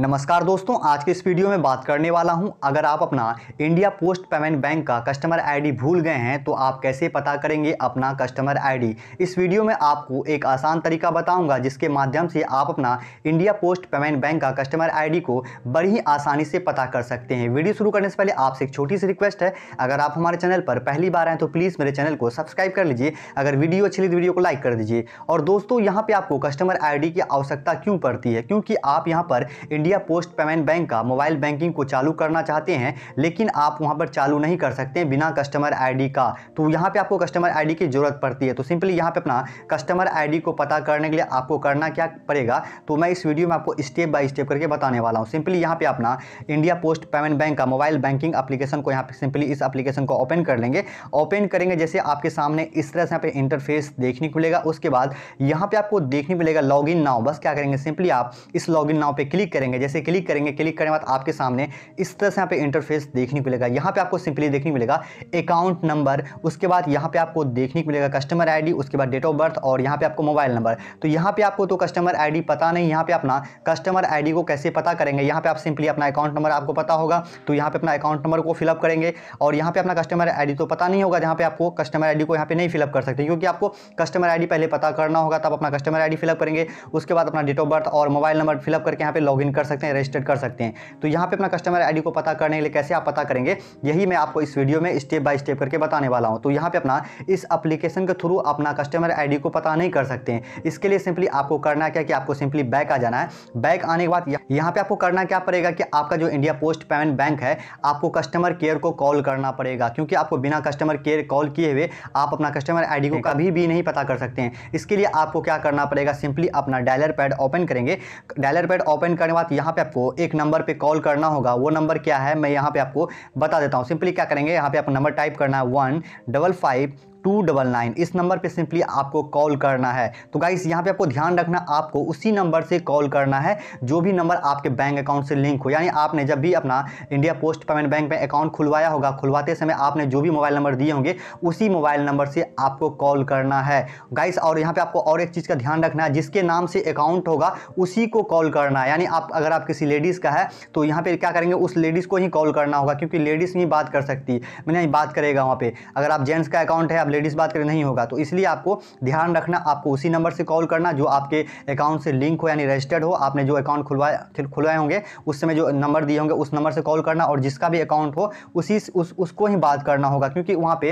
नमस्कार दोस्तों आज के इस वीडियो में बात करने वाला हूं अगर आप अपना इंडिया पोस्ट पेमेंट बैंक का कस्टमर आईडी भूल गए हैं तो आप कैसे पता करेंगे अपना कस्टमर आईडी इस वीडियो में आपको एक आसान तरीका बताऊंगा जिसके माध्यम से आप अपना इंडिया पोस्ट पेमेंट बैंक का कस्टमर आईडी को बड़ी ही आसानी से पता कर सकते हैं वीडियो शुरू करने से पहले आपसे एक छोटी सी रिक्वेस्ट है अगर आप हमारे चैनल पर पहली बार आए तो प्लीज़ मेरे चैनल को सब्सक्राइब कर लीजिए अगर वीडियो अच्छी लगी तो वीडियो को लाइक कर दीजिए और दोस्तों यहाँ पर आपको कस्टमर आई की आवश्यकता क्यों पड़ती है क्योंकि आप यहाँ पर इंडिया पोस्ट पेमेंट बैंक का मोबाइल बैंकिंग को चालू करना चाहते हैं लेकिन आप वहाँ पर चालू नहीं कर सकते बिना कस्टमर आईडी का तो यहाँ पे आपको कस्टमर आईडी की ज़रूरत पड़ती है तो सिंपली यहाँ पे अपना कस्टमर आईडी को पता करने के लिए आपको करना क्या पड़ेगा तो मैं इस वीडियो में आपको स्टेप बाय स्टेप करके बताने वाला हूँ सिंपली यहाँ पर अपना इंडिया पोस्ट पेमेंट बैंक का मोबाइल बैंकिंग अप्लीकेशन को यहाँ पर सिंपली इस अप्लीकेशन को ओपन कर लेंगे ओपन करेंगे जैसे आपके सामने इस तरह से यहाँ पर इंटरफेस देखने को मिलेगा उसके बाद यहाँ पे आपको देखने को मिलेगा लॉग इन नाव बस क्या करेंगे सिंपली आप इस लॉग इन नाव पर क्लिक करेंगे करेंगे जैसे क्लिक करेंगे क्लिक करने के बाद आपके सामने इस तरह से यहाँ पे इंटरफेस देखने को मिलेगा यहाँ पे आपको सिंपली देखने को मिलेगा अकाउंट नंबर उसके बाद यहाँ पे आपको देखने को मिलेगा कस्टमर आई उसके बाद डेट ऑफ बर्थ और यहाँ पे आपको मोबाइल नंबर तो यहाँ पे आपको तो कस्टमर आई पता नहीं यहाँ पे अपना कस्टमर आई को कैसे पता करेंगे यहाँ पे आप सिंपली अपना अकाउंट नंबर आपको पता होगा तो यहाँ पे अपना अकाउंट नंबर को फिलअप करेंगे और यहाँ पे अपना कस्टमर आई तो पता नहीं होगा जहाँ पे आपको कस्टमर आई को यहाँ पे नहीं फिलअप कर सकते क्योंकि आपको कस्टमर आई पहले पता करना होगा तब अपना कस्टमर आईडी फिलअप करेंगे उसके बाद अपना डेट ऑफ बर्थ और मोबाइल नंबर फिलअप करके यहाँ पे लॉग कर कर सकते हैं रजिस्टर्ड कर सकते हैं तो यहाँ पे अपना कस्टमर आईडी को पता करने के लिए कैसे आप पता करेंगे यही मैं आपको इस वीडियो में स्टेप बाय स्टेप करके बताने वाला हूँ तो यहाँ पे अपना इस अप्लीकेशन के थ्रू अपना कस्टमर आई को पता नहीं कर सकते हैं इसके लिए सिंपली आपको करना क्या कि आपको सिंपली बैक आ जाना है बैक आने के बाद यहाँ पर आपको करना क्या पड़ेगा कि आपका जो इंडिया पोस्ट पेमेंट बैंक है आपको कस्टमर केयर को कॉल करना पड़ेगा क्योंकि आपको बिना कस्टमर केयर कॉल किए हुए आप अपना कस्टमर आई को कभी भी नहीं पता कर सकते हैं इसके लिए आपको क्या करना पड़ेगा सिंपली अपना डायलर पैड ओपन करेंगे डायलर पैड ओपन करने के बाद यहाँ पे आपको एक नंबर पे कॉल करना होगा वो नंबर क्या है मैं यहाँ पे आपको बता देता हूँ सिंपली क्या करेंगे यहाँ पे आपको नंबर टाइप करना है one double five two double nine इस नंबर पे सिंपली आपको कॉल करना है तो गाइस यहाँ पे आपको ध्यान रखना आपको उसी नंबर से कॉल करना है जो भी नंबर आपके बैंक अकाउंट से लिंक हो यानी आपने जब भी अपना इंडिया पोस्ट पेमेंट बैंक में अकाउंट खुलवाया होगा खुलवाते समय आपने जो भी मोबाइल नंबर दिए होंगे उसी मोबाइल नंबर से आपको कॉल करना है गाइस और यहाँ पर आपको और एक चीज़ का ध्यान रखना है जिसके नाम से अकाउंट होगा उसी को कॉल करना है यानी आप अगर आप किसी लेडीज़ का है तो यहाँ पर क्या करेंगे उस लेडीज़ को ही कॉल करना होगा क्योंकि लेडीज़ ही बात कर सकती है मैंने बात करेगा वहाँ पर अगर आप जेंट्स का अकाउंट है आप लेडीज़ बात करें नहीं होगा तो इसलिए आपको ध्यान रखना आपको उसी नंबर से कॉल करना जो आपके अकाउंट से लिंक हो यानी रजिस्टर्ड हो आपने जो अकाउंट खुलवाया खुलवाए होंगे उस समय जो नंबर दिए होंगे उस नंबर से कॉल करना और जिसका भी अकाउंट हो उसी उस उसको ही बात करना होगा क्योंकि वहाँ पे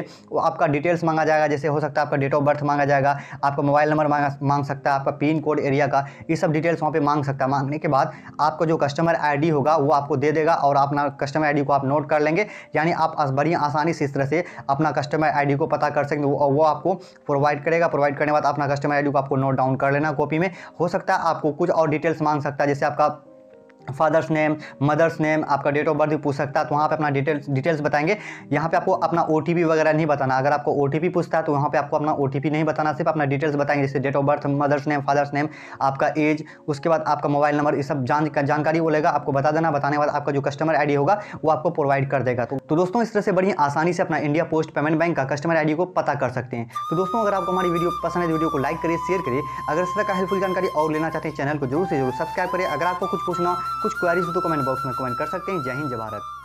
आपका डिटेल्स मांगा जाएगा जैसे हो सकता है आपका डेट ऑफ बर्थ मांगा जाएगा आपका मोबाइल नंबर मांग सकता है आपका पिन कोड एरिया का ये सब डिटेल्स वहाँ पर मांग सकता है मांगने के बाद आपका जो कस्टमर आई होगा वो आपको दे देगा और अपना कस्टमर आई को आप नोट कर लेंगे यानी आप बढ़िया आसानी से इस तरह से अपना कस्टमर आई को पता कर सकते हो तो वो आपको प्रोवाइड करेगा प्रोवाइड करने के बाद अपना कस्टमर आई को आपको नोट डाउन कर लेना कॉपी में हो सकता है आपको कुछ और डिटेल्स मांग सकता है जैसे आपका फादर्स नेम मदर्स नेम आपका डेट ऑफ बर्थ भी पूछ सकता है तो वहाँ पे अपना डिटेल्स डिटेल्स बताएंगे यहाँ पे आपको अपना ओ वगैरह नहीं बताना अगर आपको ओ पूछता है तो वहाँ पे आपको अपना ओ नहीं बताना सिर्फ अपना डिटेल्स बताएंगे जैसे date of birth mother's name father's name आपका एज उसके बाद आपका मोबाइल नंबर ये सब जान जानकारी वो लेगा आपको बता देना बताने बाद आपका जो कस्टमर आई होगा वो आपको प्रोवाइड कर देगा तो, तो दोस्तों इस तरह से बड़ी आसानी से अपना इंडिया पोस्ट पेमेंट बैंक का कस्टमर आई को पता कर सकते हैं तो दोस्तों अगर आपको हमारी वीडियो पसंद है तो वीडियो को लाइक करिए शेयर करिए अगर इस तरह का हेल्पफुल जानकारी और लेना चाहते हैं चैनल को जरूर से जरूर सब्सक्राइब करिए अगर आपको कुछ पूछना कुछ क्वारीज हो तो कमेंट बॉक्स में कमेंट कर सकते हैं जय हिंद जवाहरत भारत